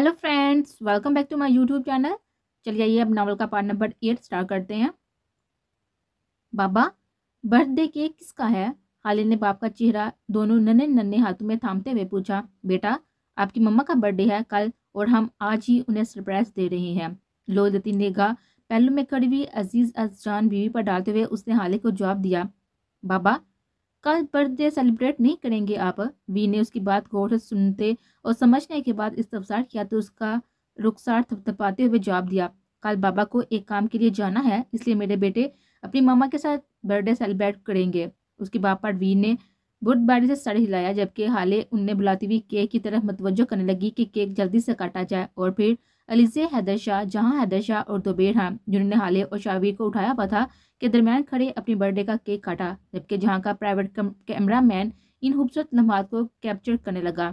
hello friends welcome back to my YouTube channel चलिए आइए अब नावल का पार्ट नंबर एट स्टार्ट करते हैं बाबा बर्थडे केक किसका है हालिद ने बाप का चेहरा दोनों नन्हे नन्हे हाथों में थामते हुए पूछा बेटा आपकी मम्मा का बर्थडे है कल और हम आज ही उन्हें सरप्राइज दे रहे हैं लोदती नेगा पहलू में कड़वी अजीज़ अजान बीवी पर डालते हुए उसने हाले को जवाब दिया बाबा कल बर्थडे सेलिब्रेट नहीं करेंगे आप वी ने उसकी बात गौर से सुनते और समझने के बाद इस्तफसार किया तो उसका रुखसार थपथपाते हुए जवाब दिया कल बाबा को एक काम के लिए जाना है इसलिए मेरे बेटे अपनी मामा के साथ बर्थडे सेलिब्रेट करेंगे उसके बापा वीर ने बारी से सर हिलाया जबकि हाले उनने बुलाती हुई केक की तरफ मतवजो करने लगी कि केक जल्दी से काटा जाए और फिर अलीजे हैदर शाह जहाँ हैदर शाह और दोबेर हैं जिन्होंने हाले और शावीर को उठाया हुआ था के दरमियान खड़े अपनी बर्थडे का केक काटा जबकि जहां का प्राइवेट कैमरा मैन इन खूबसूरत लम्हात को कैप्चर करने लगा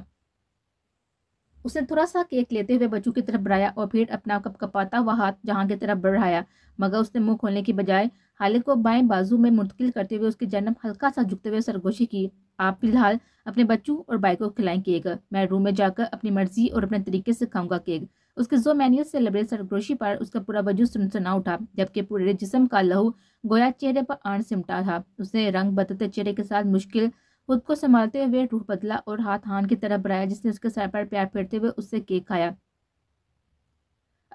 उसने थोड़ा सा केक लेते हुए बच्चों की तरफ बढ़ाया और फिर अपना कप कपाता हुआ हाथ जहां की तरफ बढ़ाया मगर उसने मुंह खोलने की बजाय हालिद को बाएं बाजू में मुंतकिल करते हुए उसके जन्म हल्का सा झुकते हुए सरगोशी की आप फिलहाल अपने बच्चों और बाई को खिलाएं केक मैं रूम में जाकर अपनी मर्जी और अपने तरीके से खाऊंगा केक उसके जो मैन्यू से लबड़े सरग्रोशी पर उसका पूरा वजूद सुना उठा जबकि पूरे जिसम का लहू गोया चेहरे पर आण सिमटा था उसने रंग बदलते चेहरे के साथ मुश्किल खुद को संभालते हुए रूह बदला और हाथ हान की तरफ बढ़ाया जिसने उसके सर पर प्यार फेरते हुए उससे केक खाया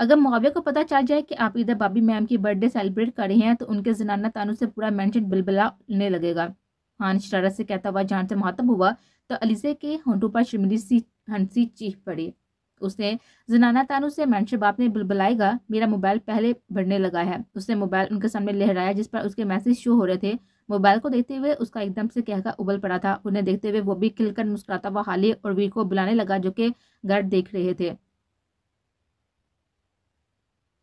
अगर मुआवे को पता चल जाए कि आप इधर बाबी मैम की बर्थडे सेलिब्रेट कर रहे हैं तो उनके जनाना तानों से पूरा मैंशन बिलबिलाने लगेगा हान शरारत से कहता हुआ जान से महातब हुआ तो अलीजे के होंटों पर शर्मिली सी हंसी चीख पड़ी उसने जनाना तानु से मैं बाप ने बुलबुलाएगा मेरा मोबाइल पहले बढ़ने लगा है उसने मोबाइल उनके सामने लहराया जिस पर उसके मैसेज शो हो रहे थे मोबाइल को देखते हुए उसका एकदम से कहकर उबल पड़ा था उन्हें देखते हुए वो भी खिलकर मुस्कुराता हुआ हाली और वीर को बुलाने लगा जो कि घर देख रहे थे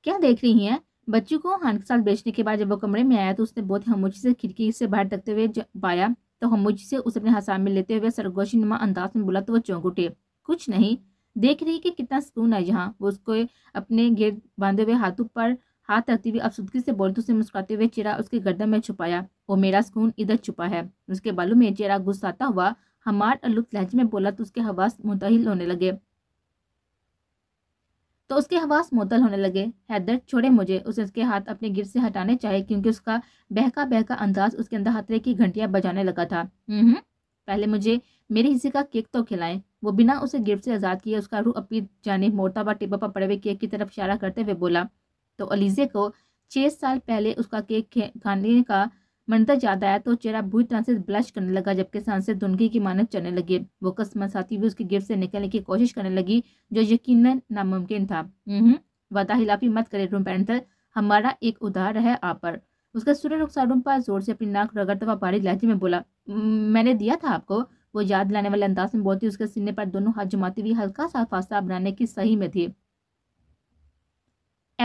क्या देख रही हैं बच्ची को हान के साथ बेचने के बाद जब वो कमरे में आया तो उसने बहुत हमोची से खिड़की से बाहर तकते हुए पाया तो हमोची से उसे अपने हसाम में लेते हुए सरगोशी नुमा अंदाज में बोला तो वो चौंक उठे कुछ नहीं देख रही कि कितना सुकून है यहाँ वो उसको अपने गिर बांधे हुए हाथों पर हाथ रखती हुई अफसुदगी से बोलते से मुस्कुराते हुए चेहरा उसके गर्दन में छुपाया वो मेरा सुकून इधर छुपा है उसके बालों में चेहरा गुस्साता हुआ हमार अलुप्त लहजे में बोला तो उसके हवास मुतहिल होने लगे तो उसके हवास मोतल होने लगे हैदर छोड़े मुझे उसे उसके हाथ अपने गिर से हटाने चाहे क्योंकि उसका बहका बहका अंदाज उसके अंदर हतरे की घंटियां बजाने लगा था हम्म, पहले मुझे मेरे हिस्से का केक तो खिलाएं वो बिना उसे गिरफ्त से आज़ाद किए उसका रूह अपनी जाने मोटा व टिब्बा पर पड़े हुए केक की तरफ इशारा करते हुए बोला तो अलीजे को छः साल पहले उसका केक खाने का मंतर याद आया तो चेहरा बुरी तरह से ब्लश करने लगा जबकि सांसें धुनकी की मानक चलने लगी वो कसम साथी भी उसके गिरफ्त से निकलने की कोशिश करने लगी जो यकीन नामुमकिन था हम्म, वादा हिलाफी मत करे रूम पैंथर हमारा एक उधार है आप पर उसका सूर्य रुखसार रूम पर जोर से अपनी नाक रगड़ता हुआ भारी लहजे में बोला मैंने दिया था आपको वो याद लाने वाले अंदाज में बोलती उसके सीने पर दोनों हाथ जमाती हुई हल्का सा फासला बनाने की सही में थी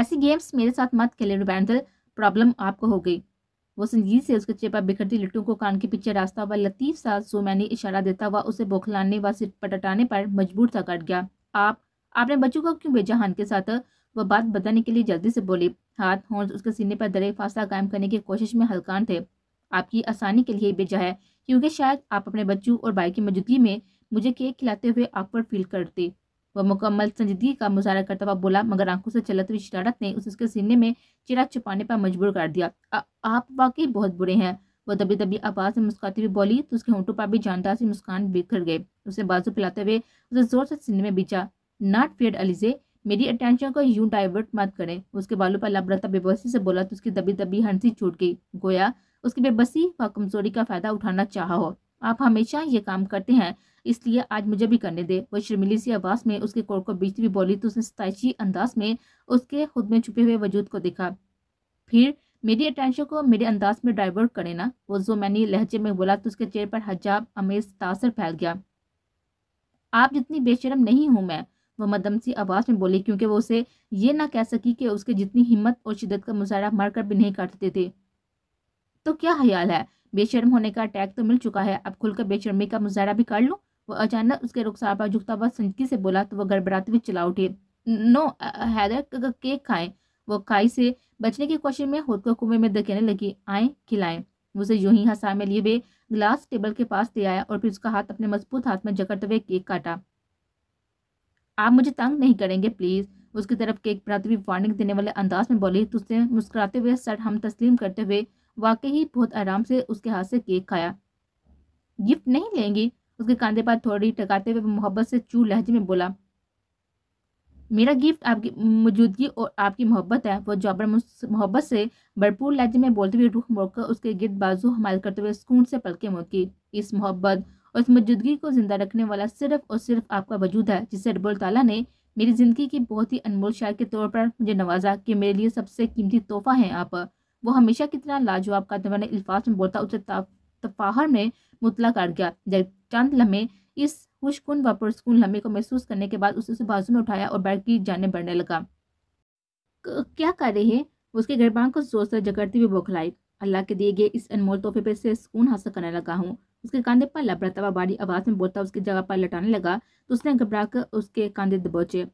ऐसी गेम्स मेरे साथ मत खेले रुबैंडल प्रॉब्लम आपको हो गई वो संजीद से उसके चेपा बिखरती लिट्टू को कान के पीछे रास्ता हुआ लतीफ सा सोमैनी इशारा देता हुआ उसे बौखलाने व सिर पटटाने पर मजबूर सा कट गया आप आपने बच्चों को क्यों भेजा हान के साथ वह बात बताने के लिए जल्दी से बोली हाथ होंस उसके सीने पर दरे फासला कायम करने की कोशिश में हल्कान थे आपकी आसानी के लिए भेजा है क्योंकि शायद आप अपने बच्चों और भाई की मौजूदगी में मुझे केक खिलाते हुए awkward फील करते वह मुकम्मल संजीदगी का मुजाहरा करता हुआ बोला मगर आंखों से चलत हुई शरारत ने उसे उसके सीने में चिरा छुपाने पर मजबूर कर दिया आ, आप वाकई बहुत बुरे हैं वह दबी दबी आवाज़ में मुस्काती हुई बोली तो उसके होंठों पर भी जानदार से मुस्कान बिखर गए उसने बाजू पिलाते हुए उसे जोर से सीने में बिछा नॉट फेड अलीजे मेरी अटेंशन को यूं डाइवर्ट मत करें उसके बालों पर लबरता बेबसी से बोला तो उसकी दबी दबी हंसी छूट गई गोया उसकी बेबसी व कमजोरी का फ़ायदा उठाना चाह हो आप हमेशा ये काम करते हैं इसलिए आज मुझे भी करने दे वह शर्मिली सी आवाज़ में उसके कोर को बीचती हुई बोली तो उसने सताइशी अंदाज में उसके खुद में छुपे हुए वजूद को देखा फिर मेरी अटेंशन को मेरे अंदाज में डाइवर्ट करे ना वो जो मैंने लहजे में बोला तो उसके चेहरे पर हजाब अमेज तासर फैल गया आप जितनी बेशरम नहीं हूँ मैं वह मदम सी आवाज़ में बोली क्योंकि वो उसे ये ना कह सकी कि उसके जितनी हिम्मत और शिदत का मुजाहरा कर भी नहीं करते थे तो क्या ख्याल है बेशर्म होने का अटैक तो मिल चुका है अब खुलकर बेशर्मी का मुजाहरा भी कर लूँ वो अचानक उसके रुखसार पर झुकता हुआ संजकी से बोला तो वह गड़बड़ाते हुए चला उठी नो हैदर केक खाएं वो खाई से बचने की कोशिश में खुद को कुएं में धकेने लगी आए खिलाएं उसे यूं ही हंसा में लिए हुए ग्लास टेबल के पास ले आया और फिर उसका हाथ अपने मजबूत हाथ में जकड़ते हुए केक काटा आप मुझे तंग नहीं करेंगे प्लीज़ उसकी तरफ केक बनाते हुए वार्निंग देने वाले अंदाज में बोली तो उसने मुस्कुराते हुए सर हम तस्लीम करते हुए वाकई ही बहुत आराम से उसके हाथ से केक खाया गिफ्ट नहीं लेंगी उसके कंधे पर थोड़ी टकाते हुए मोहब्बत से चू लहजे में बोला मेरा गिफ्ट आपकी मौजूदगी और आपकी मोहब्बत है वो जॉबर मोहब्बत से भरपूर लहजे में बोलते हुए रूख मोड़कर उसके गिरद बाजू हमारे करते हुए सुकून से पलके मोड़की इस मोहब्बत और इस मौजूदगी को जिंदा रखने वाला सिर्फ और सिर्फ आपका वजूद है जिसे रबुल ताला ने मेरी ज़िंदगी की बहुत ही अनमोल शायर के तौर पर मुझे नवाजा कि मेरे लिए सबसे कीमती तोहफा है आप वो हमेशा कितना लाजवाब का कातवाना अल्फाज में बोलता उसे तफाहर में मुतला कर गया जब चंद लम्हे इस खुशकुन व पुरस्कून लम्हे को महसूस करने के बाद उसे उसे बाजू में उठाया और बैठ की जाने बढ़ने लगा क्या कर रहे हैं उसके गर्भांग को जोर से जकड़ती हुई बौखलाई अल्लाह के दिए गए इस अनमोल तोहफे पर से सुकून हासिल करने लगा हूँ उसके कंधे पर लबड़ता हुआ बारी आवाज़ में बोलता उसकी जगह पर लटाने लगा तो उसने घबरा कर उसके कंधे दबोचे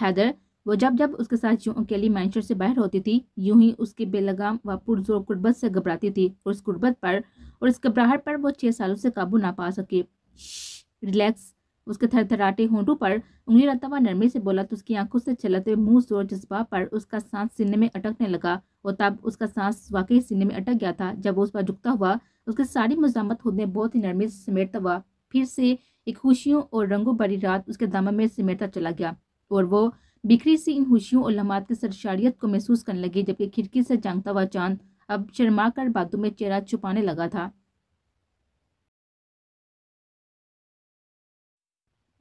हैदर वो जब जब उसके साथ यूं अकेली मैंशन से बाहर होती थी यूं ही उसके बेलगाम व पुरजोर गुर्बत से घबराती थी और उस गुर्बत पर और इस घबराहट पर वो छः सालों से काबू ना पा सके रिलैक्स उसके थराटे होंठों पर उंगली रखता हुआ नरमी से बोला तो उसकी आंखों से चलते हुए मुंह जोर जज्बा पर उसका सांस सीने में अटकने लगा और तब उसका सांस वाकई सीने में अटक गया था जब वो उस पर झुकता हुआ उसकी सारी मजामत होने बहुत ही नरमी से समेटता हुआ फिर से एक खुशियों और रंगों भरी रात उसके दामन में समेटता चला गया और वो बिखरी सी इन खुशियों और लम्हात की सरशारियत को महसूस करने लगी जबकि खिड़की से जांगता हुआ चांद अब शर्मा कर बातों में चेहरा छुपाने लगा था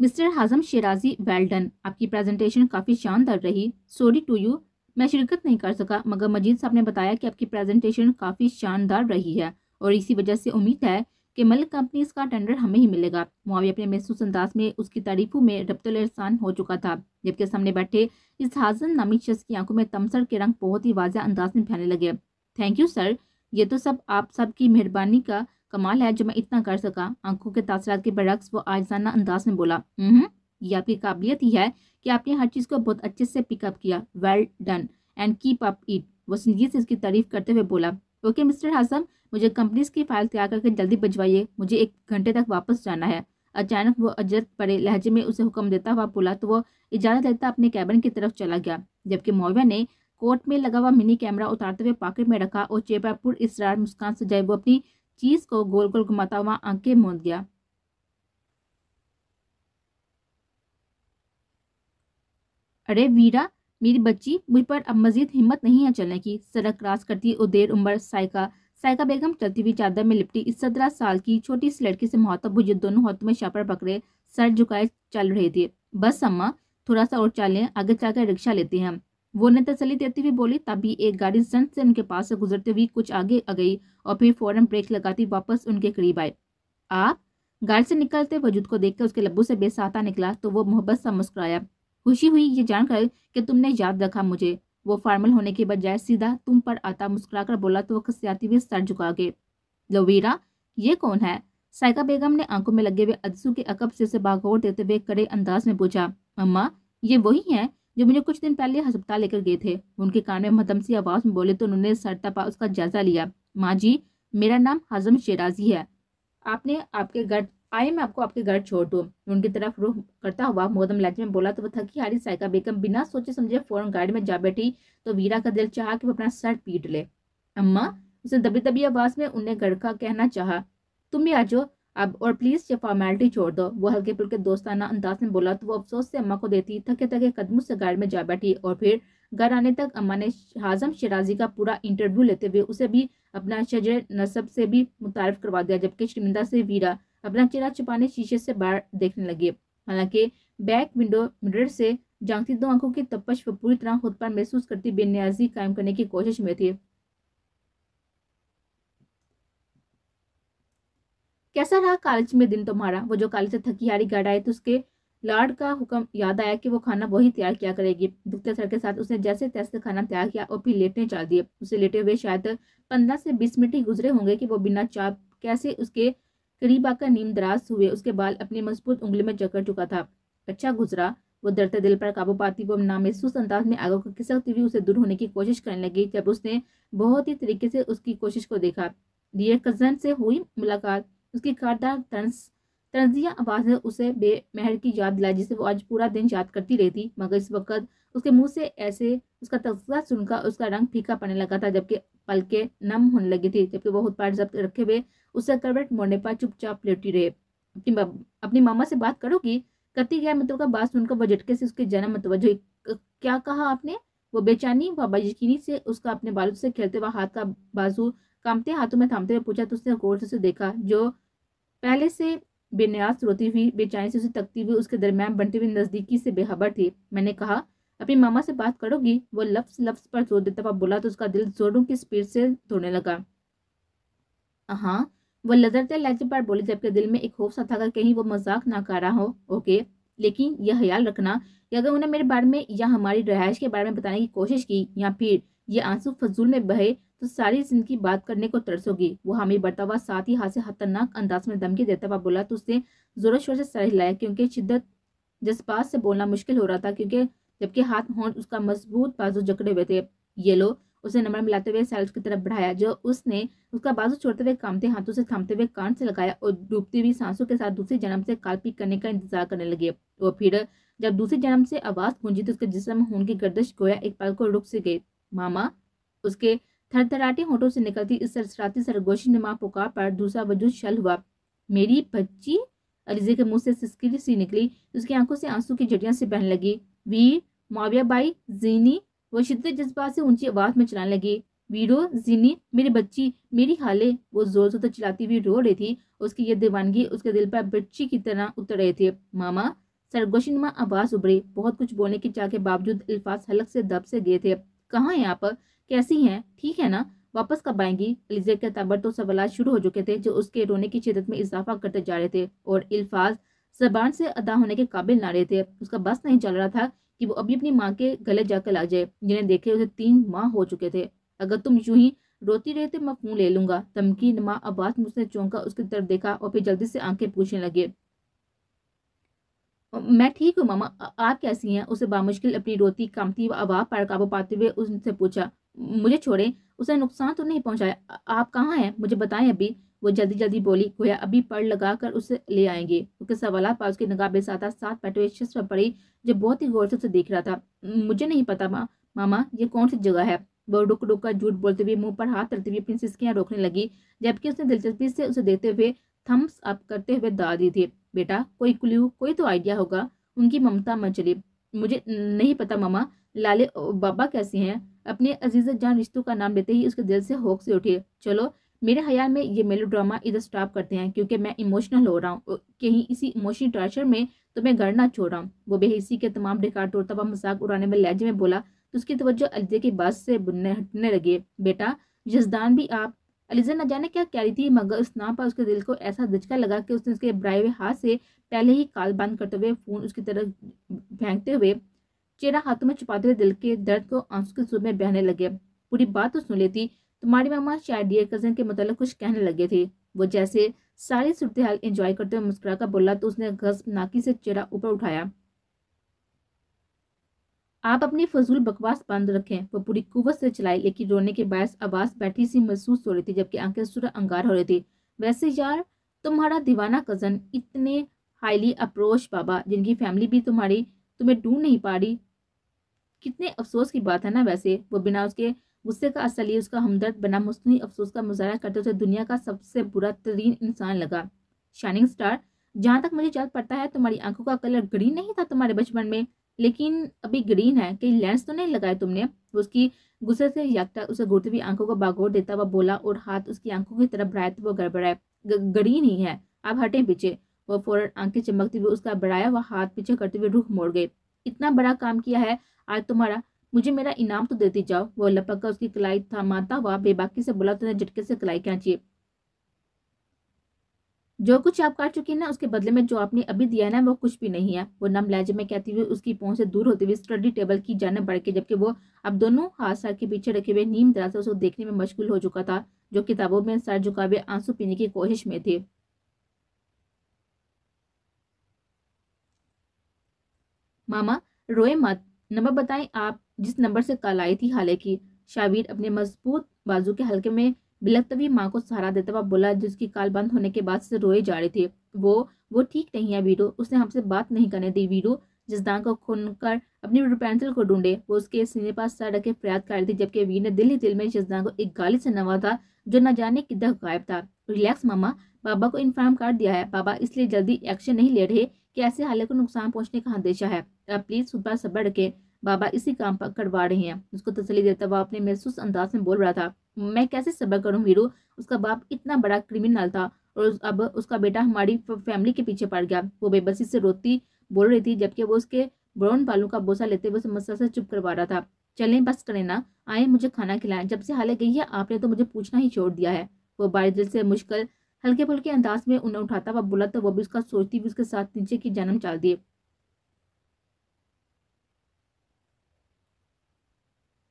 मिस्टर हाजम शेराजी वेल्डन आपकी प्रेजेंटेशन काफ़ी शानदार रही सॉरी टू यू मैं शिरकत नहीं कर सका मगर मजीद साहब ने बताया कि आपकी प्रेजेंटेशन काफ़ी शानदार रही है और इसी वजह से उम्मीद है कि मलिक कंपनीज का टेंडर हमें ही मिलेगा मुआविया अपने महसूस अंदाज में उसकी तारीफों में रब्तुल एहसान हो चुका था जबकि सामने बैठे इस हाजन नामी शख्स की आंखों में तमसर के रंग बहुत ही वाजह अंदाज में फैलने लगे थैंक यू सर ये तो सब आप सब की मेहरबानी का कमाल है जो मैं इतना कर सका आंखों के तासरात के बरक्स वो आजाना अंदाज में बोला ये आपकी काबिलियत ही है कि आपने हर चीज़ को बहुत अच्छे से पिकअप किया well done and keep up it वो संजीत से इसकी तारीफ करते हुए बोला ओके मिस्टर हसन मुझे कंपनीज की फाइल तैयार करके जल्दी भिजवाइए मुझे एक घंटे तक वापस जाना है अचानक वो अजरत पड़े लहजे में उसे हुक्म देता हुआ बोला तो वो इजाज़त लेता अपने कैबिन की तरफ चला गया जबकि मौर्या ने कोर्ट में लगा हुआ मिनी कैमरा उतारते हुए पॉकेट में रखा और चेपापुर इसरार मुस्कान से जाए वो अपनी चीज़ को गोल गोल घुमाता हुआ आंखें मोद गया अरे वीरा मेरी बच्ची मुझ पर अब मजीद हिम्मत नहीं है चलने की सड़क क्रॉस करती और देर उम्र सायका सायका बेगम चलती हुई चादर में लिपटी इस सत्रह साल की छोटी सी लड़की से मोहतब हुई दोनों हाथों में शापर पकड़े सर झुकाए चल रहे थे बस अम्मा थोड़ा सा और चलें आगे चलकर रिक्शा लेते हैं वो ने तसली देती हुई बोली तभी एक गाड़ी सन से उनके पास से गुजरते हुए कुछ आगे आ गई और फिर फौरन ब्रेक लगाती वापस उनके करीब आए आप गाड़ी से निकलते वजूद को देखकर उसके लब्बू से बेसाता निकला तो वो मोहब्बत सा मुस्कुराया खुशी हुई ये जानकर कि तुमने याद रखा मुझे वो फार्मल होने के बजाय सीधा तुम पर आता मुस्कुराकर बोला तो खसियाती हुए सर झुका गए लोवीरा ये कौन है साइका बेगम ने आंखों में लगे हुए अदसू के अकब से उसे बागोर देते हुए कड़े अंदाज में पूछा अम्मा ये वही हैं जो मुझे कुछ दिन पहले अस्पताल लेकर गए थे उनके कान में मदम सी आवाज़ में बोले तो उन्होंने सरतापा उसका जायजा लिया माँ जी मेरा नाम हजम शेराजी है आपने आपके घर आइए मैं आपको आपके घर छोड़ दूँ उनकी तरफ रुख करता हुआ मोदम लालच में बोला तो वह थकी हारी सायका बेगम बिना सोचे समझे फौरन गाड़ी में जा बैठी तो वीरा का दिल चाहा कि वह अपना सर पीट ले अम्मा उसने दबी दबी आवाज़ में उन्हें घर का कहना चाह तुम भी आ जाओ अब और प्लीज़ ये फॉर्मेलिटी छोड़ दो वो हल्के फुल्के दोस्ताना अंदाज में बोला तो वो अफसोस से अम्मा को देती थके थके कदमों से गाड़ी में जा बैठी और फिर घर आने तक अम्मा ने हाजम शिराजी का पूरा इंटरव्यू लेते हुए उसे भी अपना शजर नसब से भी मुतारफ़ करवा दिया जबकि शर्मिंदा से वीरा अपना चेहरा छुपाने शीशे से बाहर देखने लगे हालांकि बैक विंडो मिरर से जांगती दो आंखों की तपश व पूरी तरह खुद पर महसूस करती बेनियाजी कायम करने की कोशिश में थी कैसा रहा कॉलेज में दिन तुम्हारा वो जो कॉलेज से थकी हारी गाड़ आई तो उसके लॉर्ड का हुक्म याद आया कि वो खाना वही तैयार किया करेगी दुखते सर के साथ उसने जैसे तैसे खाना तैयार किया और फिर लेटने चल दिए उसे लेटे हुए शायद पंद्रह से बीस मिनट ही गुजरे होंगे कि वो बिना चाप कैसे उसके करीब आकर नीम दराज हुए उसके बाल अपनी मजबूत उंगली में जकड़ चुका था अच्छा गुजरा वो डरते दिल पर काबू पाती वो नामहसूस अंदाज में आगो को खिसकती हुई उसे दूर होने की कोशिश करने लगी जब उसने बहुत ही तरीके से उसकी कोशिश को देखा डियर कजन से हुई मुलाकात उसकी कारदार तंस तंजिया आवाज़ ने उसे बेमहर की याद दिलाई जिसे वो आज पूरा दिन याद करती रहती मगर इस वक्त उसके मुंह से ऐसे उसका तस्वीर सुनकर उसका रंग फीका पड़ने लगा था जबकि पलके नम होने लगी थी जबकि वो पार जब्त रखे हुए उससे करवट मोड़ने पर चुपचाप लेटी रहे अपनी मामा से बात करोगी कति गया मतलब का बात सुनकर वह झटके से उसके जन्म जो क्या कहा आपने वो बेचैनी व बजकीनी से उसका अपने बालों से खेलते हुए हाथ का बाजू कामते हाथों में थामते हुए पूछा तो उसने गौर से उसे देखा जो पहले से बेन्यास रोती हुई बेचैनी से उसे तकती हुई उसके दरमियान बनती हुई नज़दीकी से बेहबर थी मैंने कहा अपनी मामा से बात करोगी वो लफ्स लफ्स पर जोर देता हुआ बोला तो उसका दिल जोरों की स्पीड से धोने लगा हाँ वो लजरते लहजे पर बोली जबकि दिल में एक होप सा था कहीं वो मजाक ना कर रहा हो ओके लेकिन यह ख्याल रखना कि अगर उन्हें मेरे बारे में या हमारी रहायश के बारे में बताने की कोशिश की या फिर ये आंसू फजूल में बहे तो सारी जिंदगी बात करने को तरसोगी वो हमें बढ़ता हुआ साथ ही हाथ से खतरनाक अंदाज में धमकी देता हुआ बोला तो उसने जोरों शोर से सर हिलाया क्योंकि शिद्दत जज्बात से बोलना मुश्किल हो रहा था क्योंकि जबकि हाथ होंठ उसका मजबूत बाजू जकड़े हुए थे येलो उसे नंबर मिलाते हुए सैल्स की तरफ बढ़ाया जो उसने उसका बाजू छोड़ते हुए कामते हाथों से थामते हुए कान से लगाया और डूबती हुई सांसों के साथ दूसरे जन्म से कालपीट करने का इंतजार करने लगे और फिर जब दूसरे जन्म से आवाज गूंजी तो उसके जिसम खून की गर्दश गोया एक पल को रुक से गई मामा उसके थरथराटे होठों से निकलती इस सरसराती सरगोशी नमा पुकार पर दूसरा वजूद शल हुआ मेरी बच्ची अलीजे के मुंह से सिस्किरी सी निकली उसकी आंखों से आंसू की जड़िया से बहन लगी वी माविया बाई जीनी वो शिद्दत जज्बात से ऊंची आवाज में चलाने लगी वीरो जीनी मेरी बच्ची मेरी हाले वो जोर जोर से तो चिल्लाती हुई रो रही थी उसकी ये दीवानगी उसके दिल पर बच्ची की तरह उतर रहे थे मामा नुमा आवाज उभरी बहुत कुछ बोलने के चाह के बावजूद अल्फाज हलक से दब से गए थे कहाँ यहाँ आप कैसी हैं ठीक है ना वापस कब आएंगी अलीजे के तबर तो सवाल शुरू हो चुके थे जो उसके रोने की शिदत में इजाफा करते जा रहे थे और अल्फाज जबान से अदा होने के काबिल ना रहे थे उसका बस नहीं चल रहा था कि वो अभी अपनी माँ के गले जाकर ला जाए जिन्हें देखे उसे तीन माह हो चुके थे अगर तुम यूं ही रोती रहे तो मैं मुँह ले लूंगा तमकी नमा अब्बास मुझसे चौंका उसकी तरफ देखा और फिर जल्दी से आंखें पूछने लगे मैं ठीक हूँ मामा आप कैसी हैं उसे बामुश्किल अपनी रोती कामती आवाज पर काबू पाते हुए उनसे पूछा मुझे छोड़े उसे नुकसान तो नहीं पहुंचाया आप कहाँ हैं मुझे बताएं अभी वो जल्दी जल्दी बोली गोया अभी पढ़ लगा कर उसे ले आएंगे उसके सवाल पर उसके नकाबे साथ साथ पटवे शख्स पर पड़ी जो बहुत ही गौर से उसे देख रहा था मुझे नहीं पता मा, मामा ये कौन सी जगह है वो रुक रुक कर झूठ बोलते हुए मुंह पर हाथ तलते हुए अपनी सिस्कियाँ रोकने लगी जबकि उसने दिलचस्पी से उसे देखते हुए थम्स अप करते हुए दा दी थे बेटा कोई क्ल्यू कोई तो आइडिया होगा उनकी ममता मचली मुझे नहीं पता मामा लाले बाबा कैसे हैं अपने अजीज जान रिश्तों का नाम लेते ही उसके दिल से होक से उठे चलो मेरे ख्याल में ये मेलो ड्रामा इधर स्टॉप करते हैं क्योंकि मैं इमोशनल हो रहा हूँ कहीं इसी इमोशनल टॉर्चर में तो मैं घर ना छोड़ रहा हूँ वो बेहिसी के तमाम रिकार्ड तोड़ता हुआ मजाक उड़ाने में लहजे में बोला तो उसकी तवज्जो अलीजे की बात से बुनने हटने लगे बेटा जसदान भी आप अलीजे न जाने क्या कह रही थी मगर उस नाम पर उसके दिल को ऐसा धचका लगा कि उसने उसके ब्राए हुए हाथ से पहले ही काल बंद करते हुए फ़ोन उसकी तरफ फेंकते हुए चेहरा हाथों में छुपाते हुए दिल के दर्द को आंसू के सूर में बहने लगे पूरी बात तो सुन लेती तुम्हारी मामा शायद डियर कजन के मतलब कुछ कहने लगे थे वो जैसे सारी सूरत हाल इंजॉय करते हुए मुस्कुरा कर बोला तो उसने गजब नाकी से चेहरा ऊपर उठाया आप अपनी फजूल बकवास बंद रखें वो पूरी कुवत से चलाई लेकिन रोने के बायस आवाज़ बैठी सी महसूस हो रही थी जबकि आंखें सूरह अंगार हो रही थी वैसे यार तुम्हारा दीवाना कज़न इतने हाईली अप्रोच बाबा जिनकी फैमिली भी तुम्हारी तुम्हें ढूंढ नहीं पा रही कितने अफसोस की बात है ना वैसे वो बिना उसके गुस्से का असली उसका हमदर्द बना मुस्तनी अफसोस का मुजाहरा करते हुए दुनिया का सबसे बुरा तरीन इंसान लगा शाइनिंग स्टार जहाँ तक मुझे याद पड़ता है तुम्हारी आंखों का कलर ग्रीन नहीं था तुम्हारे बचपन में लेकिन अभी ग्रीन है कहीं लेंस तो नहीं लगाए तुमने उसकी गुस्से से याकता उसे घूरती हुई आंखों को बागोर देता हुआ बोला और हाथ उसकी आंखों की तरफ बढ़ाए तो वो गड़बड़ाए ग्रीन ही है आप हटे पीछे वह फौरन आंखें चमकती हुई उसका बढ़ाया हुआ हाथ पीछे करते हुए रुख मोड़ गए इतना बड़ा काम किया है आज तुम्हारा मुझे मेरा इनाम तो देती जाओ वह लपक उसकी कलाई था माता हुआ बेबाकी से बोला तुमने तो झटके से कलाई क्या चाहिए जो कुछ आप काट चुकी है ना उसके बदले में जो आपने अभी दिया ना वो कुछ भी नहीं है वो नम लहजे में कहती हुई उसकी पहुंच से दूर होती हुई स्टडी टेबल की जाने बढ़ के जबकि वो अब दोनों हाथ सर के पीछे रखे हुए नीम दराज से उसको देखने में मशगूल हो चुका था जो किताबों में सर झुका हुए आंसू पीने की कोशिश में थे मामा रोए मत नंबर बताएं आप जिस नंबर से कल आई थी हालांकि शाबीर अपने मजबूत बाजू के हल्के में बिलकतवी माँ को सहारा देता हुआ बोला जिसकी काल बंद होने के बाद से रोए जा रहे थे वो वो ठीक नहीं है वीरू उसने हमसे बात नहीं करने दी वीरू जसदान को खून कर अपनी पेंसिल को ढूंढे वो उसके सीने पास सर रखे प्रयास कर रही थी जबकि वीर ने दिल ही दिल में जसदान को एक गाली से नवा था जो न जाने किधर गायब था रिलैक्स मामा बाबा को इन्फॉर्म कर दिया है बाबा इसलिए जल्दी एक्शन नहीं ले रहे कि ऐसे हालत को नुकसान पहुंचने का अंदेशा है आप प्लीज सुबह पर सब्र रखें बाबा इसी काम पर करवा रहे हैं उसको तसली देता हुआ अपने महसूस अंदाज में बोल रहा था मैं कैसे सबर करूँ वीरू उसका बाप इतना बड़ा क्रिमिनल था और अब उसका बेटा हमारी फैमिली के पीछे पड़ गया वो बेबसी से रोती बोल रही थी जबकि वो उसके ब्राउन बालों का बोसा लेते हुए समस्या से चुप करवा रहा था चलें बस करें ना आए मुझे खाना खिलाएं जब से हाले गई है आपने तो मुझे पूछना ही छोड़ दिया है वो बारिदिल से मुश्किल हल्के फुल्के अंदाज में उन्हें उठाता हुआ बोला तो वह भी उसका सोचती भी उसके साथ नीचे की जन्म चाल दिए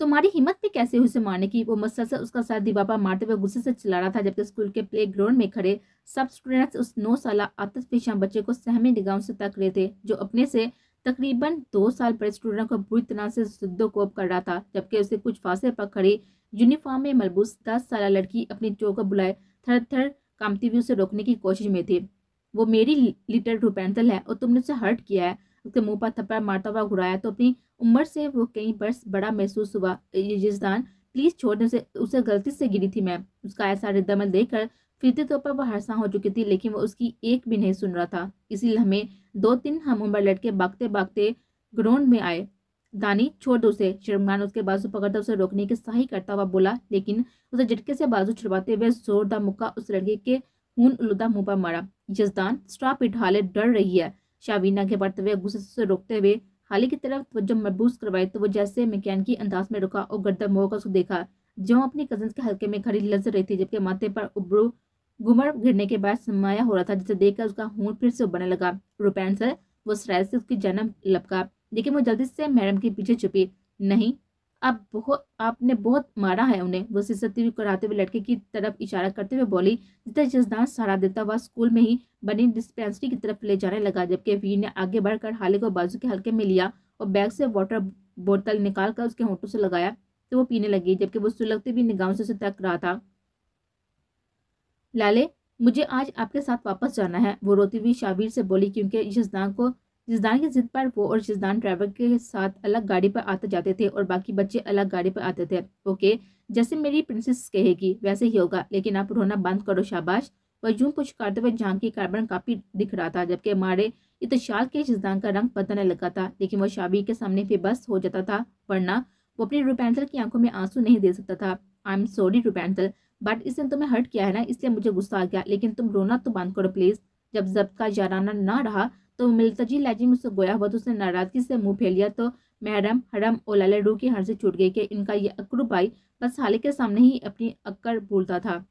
तुम्हारी हिम्मत भी कैसे उसे मारने की वो मुसलसल उसका साथ दीवापा मारते हुए गुस्से से चला रहा था जबकि स्कूल के प्ले ग्राउंड में खड़े सब स्टूडेंट्स उस नौ साल आतिफ पेशा बच्चे को सहमे निगाहों से तक रहे थे जो अपने से तकरीबन दो साल पर स्टूडेंट को बुरी तरह से सिद्धों को कर रहा था जबकि उसे कुछ फासले पर खड़ी यूनिफॉर्म में मलबूस दस साल लड़की अपनी चो को बुलाए थर थर कामती भी उसे रोकने की कोशिश में थी वो मेरी लिटल रुपेंतल है और तुमने उसे हर्ट किया है उसके मुंह पर थप्पड़ मारता हुआ घुराया तो अपनी उम्र से वो कई बर्स बड़ा महसूस हुआ यजदान प्लीज़ छोड़ने से उसे उसे गलती से गिरी थी मैं उसका ऐसा रिदमल देखकर फिरते तौर पर वह हरसा हो चुकी थी लेकिन वो उसकी एक भी नहीं सुन रहा था इसीलिए हमें दो तीन हम उम्र लड़के भागते भागते ग्राउंड में आए दानी छोड़ दो उसे शर्मगान उसके बाजू पकड़ता उसे रोकने की सही करता हुआ बोला लेकिन उसे झटके से बाजू छुड़वाते हुए जोरदार मुक्का उस लड़के के खून उलुदा मुंह पर मारा जसदान स्टॉप इट हाले डर रही है शावीना के बढ़ते हुए गुस्से से रोकते हुए हाली की तरफ तवज्जो मबूस करवाई तो वो जैसे की अंदाज में रुका और गर्दन मोहकर उसको देखा जो अपनी कजन के हल्के में खड़ी लज रही थी जबकि माथे पर उबरू घुमर घिरने के बाद समाया हो रहा था जिसे देखकर उसका खून फिर से उबरने लगा रुपैन सर वो सराय से उसकी जन्म लपका लेकिन वो जल्दी से मैडम के पीछे छुपी नहीं आप बहुत आपने बहुत मारा है उन्हें वो सिसकती कराते हुए लड़के की तरफ इशारा करते हुए बोली जितना जसदान सहारा देता हुआ स्कूल में ही बनी डिस्पेंसरी की तरफ ले जाने लगा जबकि वीर ने आगे बढ़कर हाले को बाजू के हल्के में लिया और बैग से वाटर बोतल निकाल कर उसके होंठों से लगाया तो वो पीने लगी जबकि वो सुलगते भी निगाहों से उसे तक रहा था लाले मुझे आज आपके साथ वापस जाना है वो रोती हुई शाबीर से बोली क्योंकि यशदान को जिसदान की जिद पर वो और जिसदान ड्राइवर के साथ अलग गाड़ी पर आते जाते थे और बाकी बच्चे अलग गाड़ी पर आते थे ओके जैसे मेरी प्रिंसेस कहेगी वैसे ही होगा लेकिन आप रोना बंद करो शाबाश वह यूं कुछ करते हुए झांकी कार्बन काफ़ी दिख रहा था जबकि हमारे इतशाल के जिसदान का रंग बदलने लगा था लेकिन वह शाबी के सामने फिर बस हो जाता था वरना वो अपनी रूपेंसल की आंखों में आंसू नहीं दे सकता था आई एम सॉरी रूपेंसल बट इसने तुम्हें हर्ट किया है ना इसलिए मुझे गुस्सा आ गया लेकिन तुम रोना तो बंद करो प्लीज़ जब जब्त का जाराना ना रहा तो जी लाजी मुझसे गोया हुआ तो उसने नाराजगी से मुंह लिया तो मैडम हरम और लाला रू की हर से छूट गई कि इनका ये अक्रू भाई बस हालिक के सामने ही अपनी अक्कर भूलता था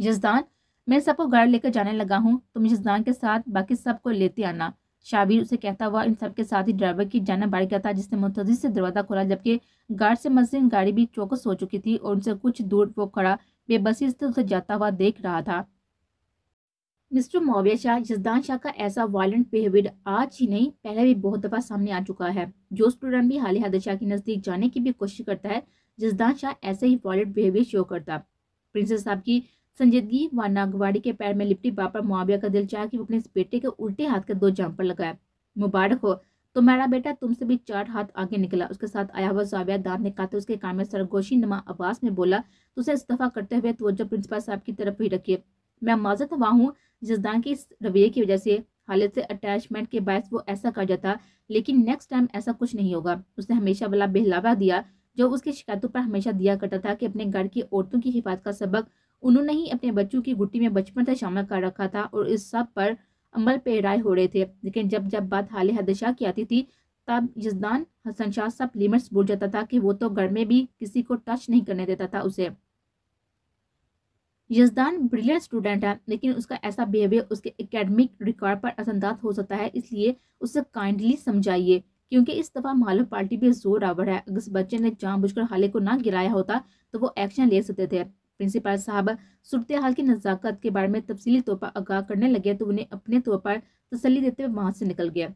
यजदान मैं सबको घर लेकर जाने लगा हूँ तुम यजदान के साथ बाकी सबको लेते आना शाबिर उसे कहता हुआ इन सब के साथ ही ड्राइवर की जाना बाढ़ गया था जिसने मुंतजी से दरवाज़ा खोला जबकि गार्ड से मजीन गाड़ी भी चौकस हो चुकी थी और उनसे कुछ दूर वो खड़ा बेबसी से उसे जाता हुआ देख रहा था मिस्टर मौर्य शाह जसदान शाह का ऐसा वायलेंट बिहेवियर आज ही नहीं पहले भी बहुत दफ़ा सामने आ चुका है जो स्टूडेंट भी हाल हादर शाह के नज़दीक जाने की भी कोशिश करता है जसदान शाह ऐसे ही वायलेंट बिहेवियर शो करता प्रिंसेस साहब की संजीदगी व नागवाड़ी के पैर में लिपटी बापर मुआविया का दिल चाह कि वो अपने इस बेटे के उल्टे हाथ के दो पर लगाए मुबारक हो तो मेरा बेटा तुमसे भी चार हाथ आगे निकला उसके साथ आया हुआ जाविया दांत निकालते उसके कान में सरगोशी नमा आवास में बोला तो उसे इस्तीफा करते हुए तो जब प्रिंसिपल साहब की तरफ भी रखिए मैं माजत हुआ हूँ जिसदान के इस रवैये की वजह से हालत से अटैचमेंट के बायस वो ऐसा कर जाता लेकिन नेक्स्ट टाइम ऐसा कुछ नहीं होगा उसने हमेशा वाला बेहलावा दिया जो उसकी शिकायतों पर हमेशा दिया करता था कि अपने घर की औरतों की हिफाजत का सबक उन्होंने ही अपने बच्चों की गुट्टी में बचपन से शामिल कर रखा था और इस सब पर अमल पे राय हो रहे थे लेकिन जब जब बात हाल हदशाह की आती थी तब यजदान हसन शाह सब लिमिट्स बोल जाता था कि वो तो घर में भी किसी को टच नहीं करने देता था उसे यजदान ब्रिलियंट स्टूडेंट है लेकिन उसका ऐसा बिहेवियर उसके एकेडमिक रिकॉर्ड पर असरदार हो सकता है इसलिए उसे काइंडली समझाइए क्योंकि इस दफ़ा मालूम पार्टी भी जोर आवर है अगर बच्चे ने जानबूझकर हाले को ना गिराया होता तो वो एक्शन ले सकते थे प्रिंसिपल साहब सूरत हाल की नज़ाकत के बारे में तफसीली तौर पर आगाह करने लगे तो उन्हें अपने तौर पर तसली देते हुए वहाँ से निकल गया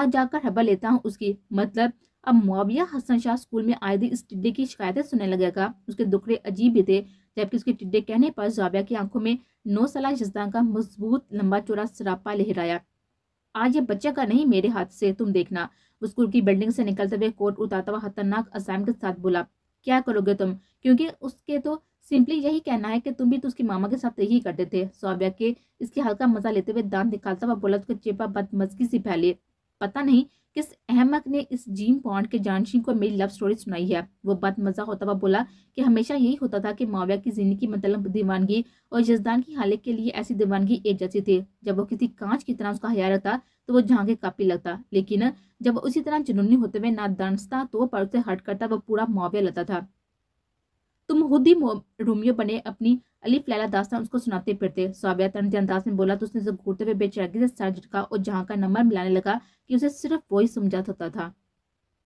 आज जाकर हबा लेता हूँ उसकी मतलब अब मुआविया हसन शाह स्कूल में आए दिन इस टिड्डी की शिकायतें सुनने लगेगा उसके दुखड़े अजीब भी थे जबकि उसके टिड्डे कहने पर जाबिया की आंखों में नौ साल जजदान का मजबूत लंबा चौड़ा सरापा लहराया आज ये बच्चे का नहीं मेरे हाथ से तुम देखना स्कूल की बिल्डिंग से निकलते हुए कोर्ट उतारता हुआ खतरनाक असाइम के साथ बोला क्या करोगे तुम क्योंकि उसके तो सिंपली यही कहना है कि तुम भी तो उसकी मामा के साथ यही करते थे सौव्या के इसके हल्का मजा लेते हुए दांत निकालता हुआ बोला उसके चेपा बदमजगी से फैली पता नहीं किस अहमक ने इस जीम पॉन्ड के जानशीन को मेरी लव स्टोरी सुनाई है वो मजा होता हुआ बोला कि हमेशा यही होता था कि माविया की जिंदगी मतलब दीवानगी और यजदान की हालत के लिए ऐसी दीवानगी एक जैसी थी जब वो किसी कांच की तरह उसका हया रहता तो वो झांके कापी लगता लेकिन जब वो उसी तरह जुनूनी होते हुए ना दंसता तो पर से हट करता वो पूरा माविया लगता था तुम खुद ही रोमियो बने अपनी अली लैला दास्तान उसको सुनाते फिरते साबिया जान दास ने बोला तो उसने उसे घूरते हुए बेचैगी से सर झटका और जहाँ का नंबर मिलाने लगा कि उसे सिर्फ वही समझा सकता था